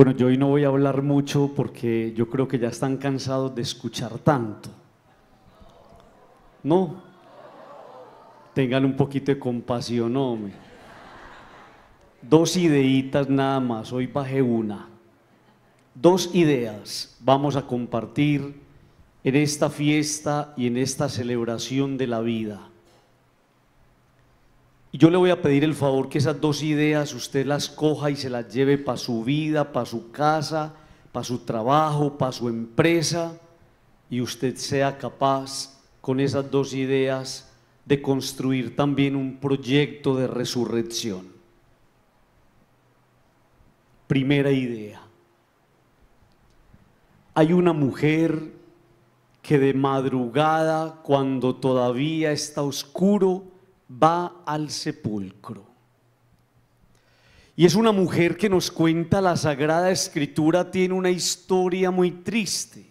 Bueno, yo hoy no voy a hablar mucho porque yo creo que ya están cansados de escuchar tanto. No. Tengan un poquito de compasión, hombre. Dos ideitas nada más, hoy bajé una. Dos ideas vamos a compartir en esta fiesta y en esta celebración de la vida. Yo le voy a pedir el favor que esas dos ideas usted las coja y se las lleve para su vida, para su casa, para su trabajo, para su empresa, y usted sea capaz con esas dos ideas de construir también un proyecto de resurrección. Primera idea. Hay una mujer que de madrugada, cuando todavía está oscuro, va al sepulcro. Y es una mujer que nos cuenta la Sagrada Escritura, tiene una historia muy triste.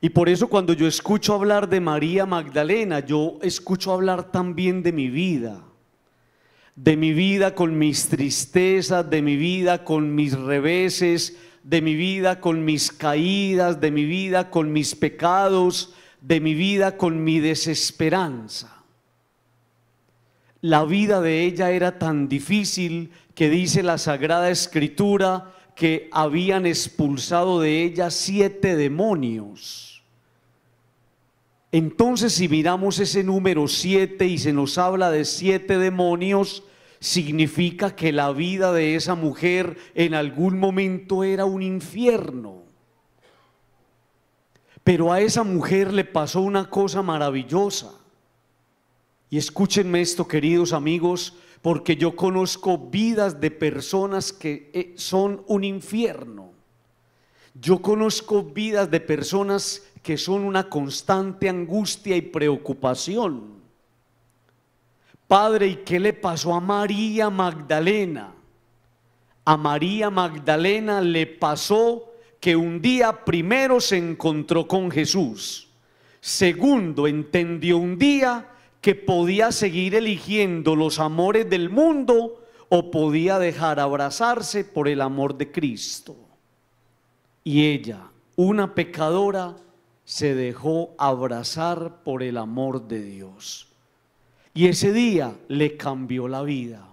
Y por eso cuando yo escucho hablar de María Magdalena, yo escucho hablar también de mi vida, de mi vida con mis tristezas, de mi vida con mis reveses, de mi vida con mis caídas, de mi vida con mis pecados, de mi vida con mi desesperanza. La vida de ella era tan difícil que dice la Sagrada Escritura que habían expulsado de ella siete demonios. Entonces si miramos ese número siete y se nos habla de siete demonios, significa que la vida de esa mujer en algún momento era un infierno. Pero a esa mujer le pasó una cosa maravillosa. Y escúchenme esto, queridos amigos, porque yo conozco vidas de personas que eh, son un infierno. Yo conozco vidas de personas que son una constante angustia y preocupación. Padre, ¿y qué le pasó a María Magdalena? A María Magdalena le pasó que un día primero se encontró con Jesús, segundo entendió un día, que podía seguir eligiendo los amores del mundo o podía dejar abrazarse por el amor de Cristo. Y ella, una pecadora, se dejó abrazar por el amor de Dios. Y ese día le cambió la vida.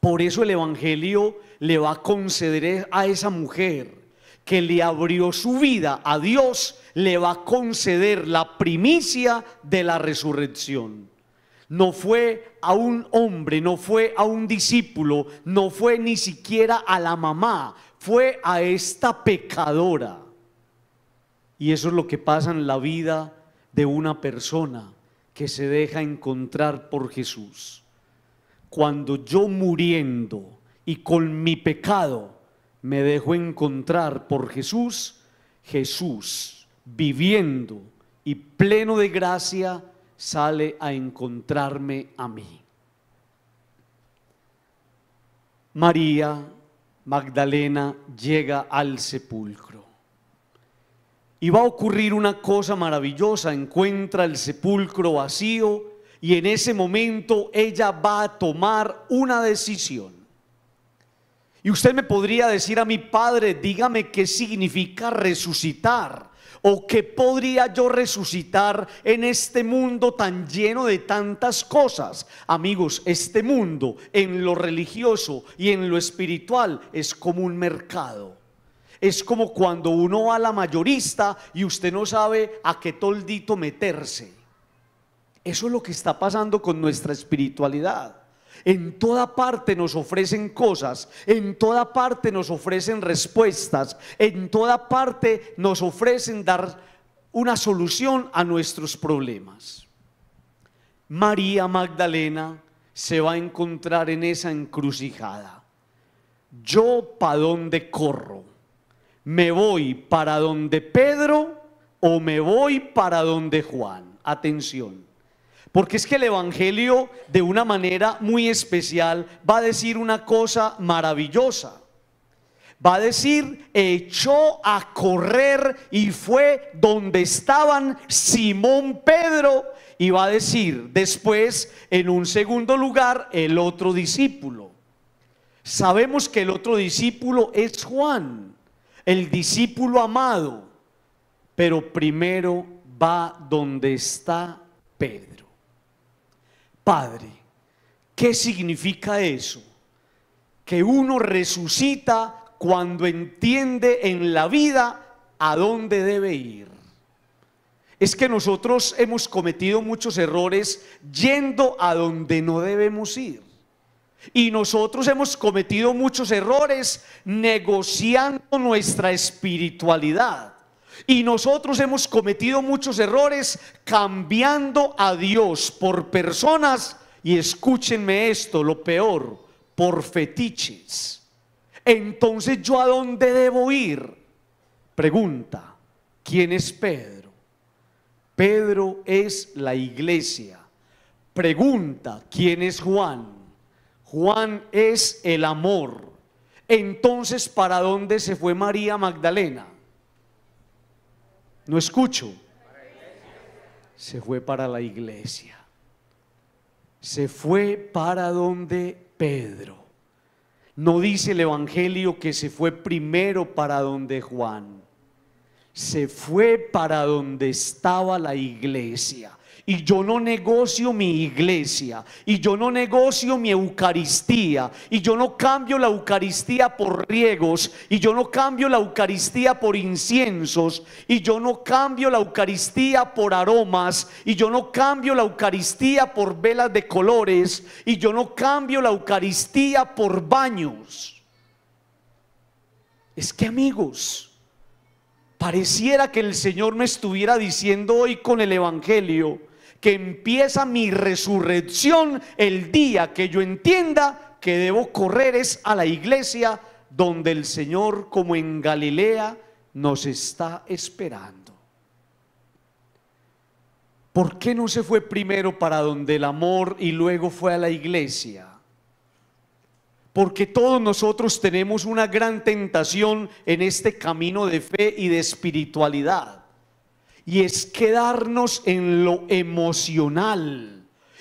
Por eso el Evangelio le va a conceder a esa mujer que le abrió su vida a Dios le va a conceder la primicia de la resurrección. No fue a un hombre, no fue a un discípulo, no fue ni siquiera a la mamá, fue a esta pecadora. Y eso es lo que pasa en la vida de una persona que se deja encontrar por Jesús. Cuando yo muriendo y con mi pecado me dejo encontrar por Jesús, Jesús viviendo y pleno de gracia, sale a encontrarme a mí. María Magdalena llega al sepulcro. Y va a ocurrir una cosa maravillosa, encuentra el sepulcro vacío y en ese momento ella va a tomar una decisión. Y usted me podría decir a mi padre, dígame qué significa resucitar. ¿O qué podría yo resucitar en este mundo tan lleno de tantas cosas? Amigos, este mundo en lo religioso y en lo espiritual es como un mercado. Es como cuando uno va a la mayorista y usted no sabe a qué toldito meterse. Eso es lo que está pasando con nuestra espiritualidad. En toda parte nos ofrecen cosas, en toda parte nos ofrecen respuestas, en toda parte nos ofrecen dar una solución a nuestros problemas. María Magdalena se va a encontrar en esa encrucijada. Yo para donde corro? ¿Me voy para donde Pedro o me voy para donde Juan? Atención. Porque es que el Evangelio de una manera muy especial va a decir una cosa maravillosa. Va a decir, echó a correr y fue donde estaban Simón Pedro. Y va a decir después, en un segundo lugar, el otro discípulo. Sabemos que el otro discípulo es Juan, el discípulo amado. Pero primero va donde está Pedro. Padre. ¿Qué significa eso? Que uno resucita cuando entiende en la vida a dónde debe ir. Es que nosotros hemos cometido muchos errores yendo a donde no debemos ir. Y nosotros hemos cometido muchos errores negociando nuestra espiritualidad. Y nosotros hemos cometido muchos errores cambiando a Dios por personas y escúchenme esto, lo peor, por fetiches. Entonces yo a dónde debo ir? Pregunta, ¿quién es Pedro? Pedro es la iglesia. Pregunta, ¿quién es Juan? Juan es el amor. Entonces, ¿para dónde se fue María Magdalena? No escucho. Se fue para la iglesia. Se fue para donde Pedro. No dice el Evangelio que se fue primero para donde Juan. Se fue para donde estaba la iglesia y yo no negocio mi iglesia, y yo no negocio mi Eucaristía, y yo no cambio la Eucaristía por riegos, y yo no cambio la Eucaristía por inciensos, y yo no cambio la Eucaristía por aromas, y yo no cambio la Eucaristía por velas de colores, y yo no cambio la Eucaristía por baños. Es que amigos, pareciera que el Señor me estuviera diciendo hoy con el Evangelio, que empieza mi resurrección el día que yo entienda que debo correr es a la iglesia donde el Señor, como en Galilea, nos está esperando. ¿Por qué no se fue primero para donde el amor y luego fue a la iglesia? Porque todos nosotros tenemos una gran tentación en este camino de fe y de espiritualidad y es quedarnos en lo emocional.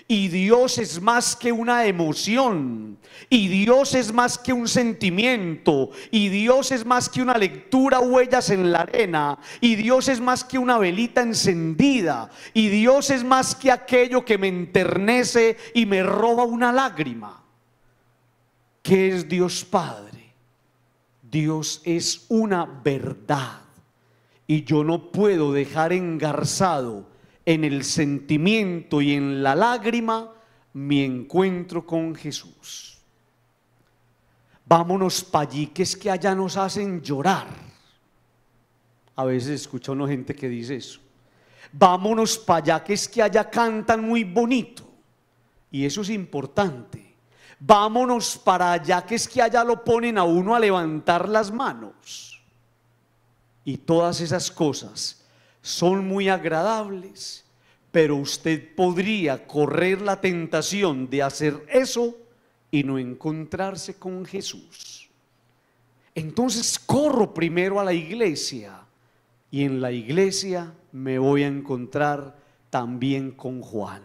Y Dios es más que una emoción. Y Dios es más que un sentimiento. Y Dios es más que una lectura, huellas en la arena. Y Dios es más que una velita encendida. Y Dios es más que aquello que me enternece y me roba una lágrima. ¿Qué es Dios Padre? Dios es una verdad. Y yo no puedo dejar engarzado en el sentimiento y en la lágrima mi encuentro con Jesús. Vámonos para allí, que es que allá nos hacen llorar. A veces escucha una gente que dice eso. Vámonos para allá, que es que allá cantan muy bonito. Y eso es importante. Vámonos para allá, que es que allá lo ponen a uno a levantar las manos y todas esas cosas son muy agradables, pero usted podría correr la tentación de hacer eso y no encontrarse con Jesús. Entonces corro primero a la iglesia y en la iglesia me voy a encontrar también con Juan.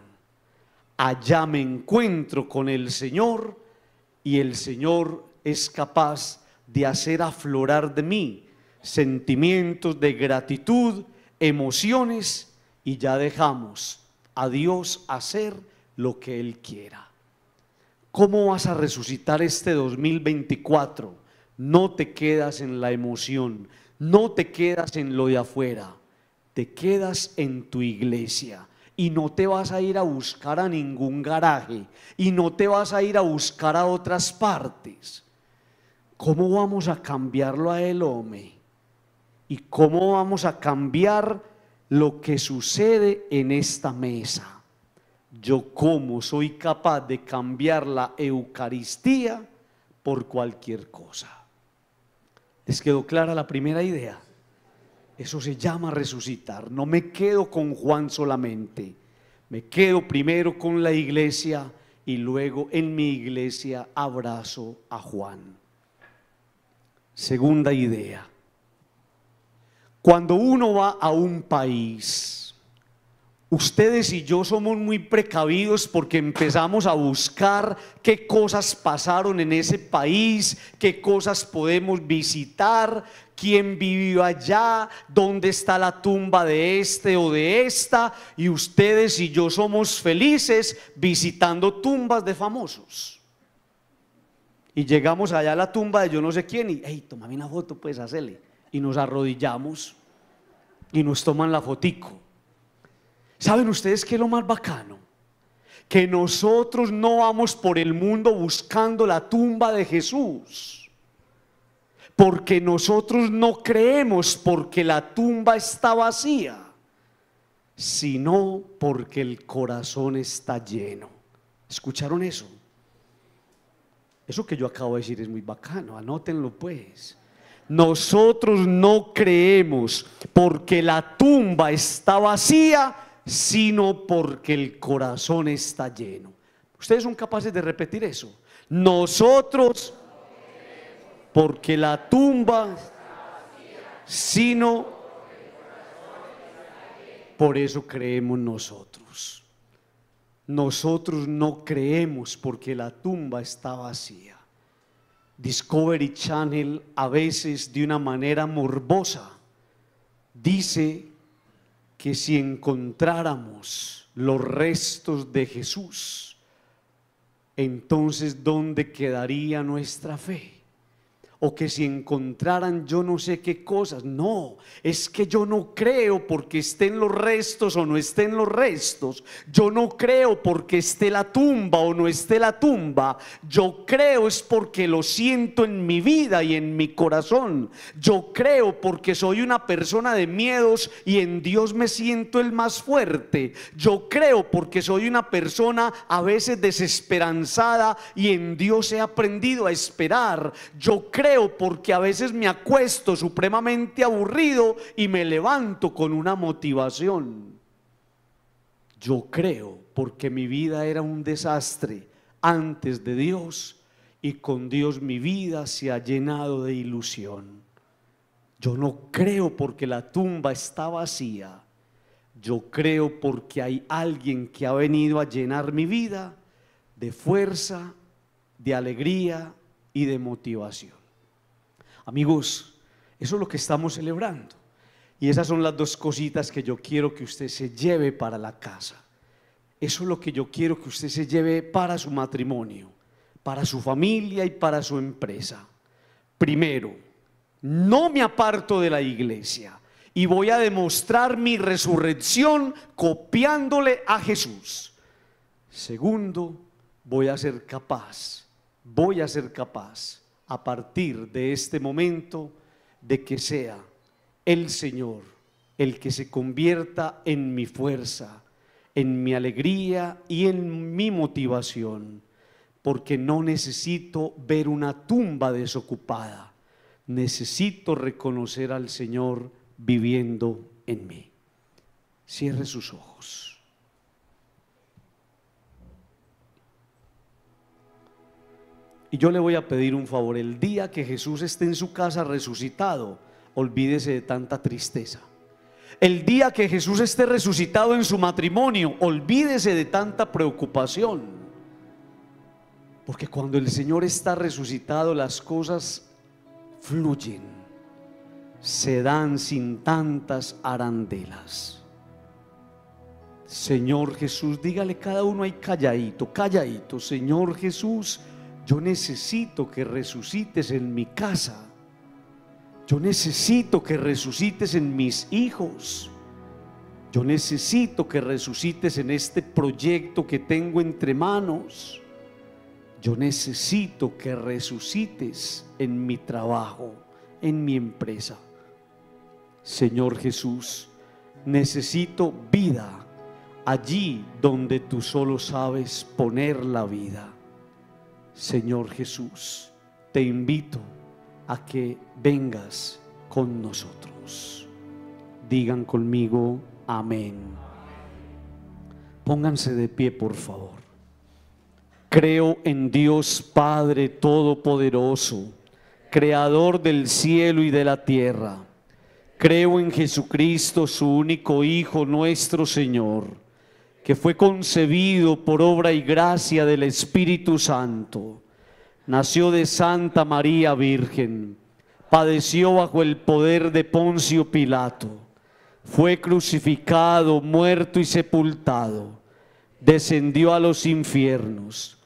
Allá me encuentro con el Señor y el Señor es capaz de hacer aflorar de mí sentimientos de gratitud, emociones y ya dejamos a Dios hacer lo que Él quiera. ¿Cómo vas a resucitar este 2024? No te quedas en la emoción, no te quedas en lo de afuera, te quedas en tu iglesia y no te vas a ir a buscar a ningún garaje y no te vas a ir a buscar a otras partes. ¿Cómo vamos a cambiarlo a él, hombre? y cómo vamos a cambiar lo que sucede en esta mesa. Yo cómo soy capaz de cambiar la Eucaristía por cualquier cosa. ¿Les quedó clara la primera idea? Eso se llama resucitar. No me quedo con Juan solamente. Me quedo primero con la iglesia y luego en mi iglesia abrazo a Juan. Segunda idea cuando uno va a un país, ustedes y yo somos muy precavidos porque empezamos a buscar qué cosas pasaron en ese país, qué cosas podemos visitar, quién vivió allá, dónde está la tumba de este o de esta, y ustedes y yo somos felices visitando tumbas de famosos. Y llegamos allá a la tumba de yo no sé quién y, hey, tomame una foto, pues, hacele. Y nos arrodillamos y nos toman la fotico. ¿Saben ustedes qué es lo más bacano? Que nosotros no vamos por el mundo buscando la tumba de Jesús. Porque nosotros no creemos porque la tumba está vacía, sino porque el corazón está lleno. ¿Escucharon eso? Eso que yo acabo de decir es muy bacano, anótenlo pues nosotros no creemos porque la tumba está vacía, sino porque el corazón está lleno. ¿Ustedes son capaces de repetir eso? Nosotros, porque la tumba, sino por eso creemos nosotros. Nosotros no creemos porque la tumba está vacía. Discovery Channel a veces de una manera morbosa dice que si encontráramos los restos de Jesús, entonces ¿dónde quedaría nuestra fe? o que si encontraran yo no sé qué cosas. No, es que yo no creo porque estén los restos o no estén los restos. Yo no creo porque esté la tumba o no esté la tumba. Yo creo es porque lo siento en mi vida y en mi corazón. Yo creo porque soy una persona de miedos y en Dios me siento el más fuerte. Yo creo porque soy una persona a veces desesperanzada y en Dios he aprendido a esperar. Yo creo creo porque a veces me acuesto supremamente aburrido y me levanto con una motivación. Yo creo porque mi vida era un desastre antes de Dios y con Dios mi vida se ha llenado de ilusión. Yo no creo porque la tumba está vacía. Yo creo porque hay alguien que ha venido a llenar mi vida de fuerza, de alegría y de motivación. Amigos, eso es lo que estamos celebrando. Y esas son las dos cositas que yo quiero que usted se lleve para la casa. Eso es lo que yo quiero que usted se lleve para su matrimonio, para su familia y para su empresa. Primero, no me aparto de la iglesia y voy a demostrar mi resurrección copiándole a Jesús. Segundo, voy a ser capaz, voy a ser capaz a partir de este momento de que sea el Señor el que se convierta en mi fuerza, en mi alegría y en mi motivación, porque no necesito ver una tumba desocupada, necesito reconocer al Señor viviendo en mí. Cierre sus ojos. Y yo le voy a pedir un favor, el día que Jesús esté en su casa resucitado, olvídese de tanta tristeza. El día que Jesús esté resucitado en su matrimonio, olvídese de tanta preocupación. Porque cuando el Señor está resucitado, las cosas fluyen, se dan sin tantas arandelas. Señor Jesús, dígale cada uno ahí calladito, calladito, Señor Jesús, yo necesito que resucites en mi casa. Yo necesito que resucites en mis hijos. Yo necesito que resucites en este proyecto que tengo entre manos. Yo necesito que resucites en mi trabajo, en mi empresa. Señor Jesús, necesito vida allí donde tú solo sabes poner la vida. Señor Jesús, te invito a que vengas con nosotros. Digan conmigo, amén. Pónganse de pie, por favor. Creo en Dios Padre Todopoderoso, Creador del cielo y de la tierra. Creo en Jesucristo, su único Hijo, nuestro Señor que fue concebido por obra y gracia del Espíritu Santo. Nació de Santa María Virgen, padeció bajo el poder de Poncio Pilato, fue crucificado, muerto y sepultado, descendió a los infiernos,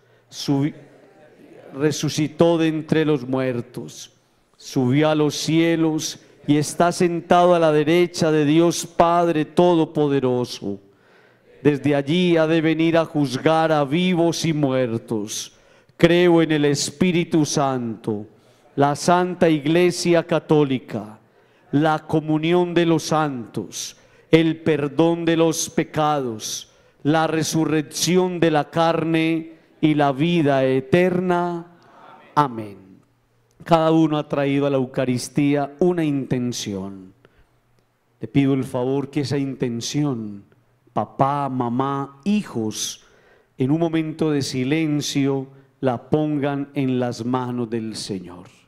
resucitó de entre los muertos, subió a los cielos y está sentado a la derecha de Dios Padre Todopoderoso desde allí ha de venir a juzgar a vivos y muertos. Creo en el Espíritu Santo, la Santa Iglesia Católica, la comunión de los santos, el perdón de los pecados, la resurrección de la carne y la vida eterna. Amén. Cada uno ha traído a la Eucaristía una intención. Te pido el favor que esa intención papá, mamá, hijos, en un momento de silencio, la pongan en las manos del Señor.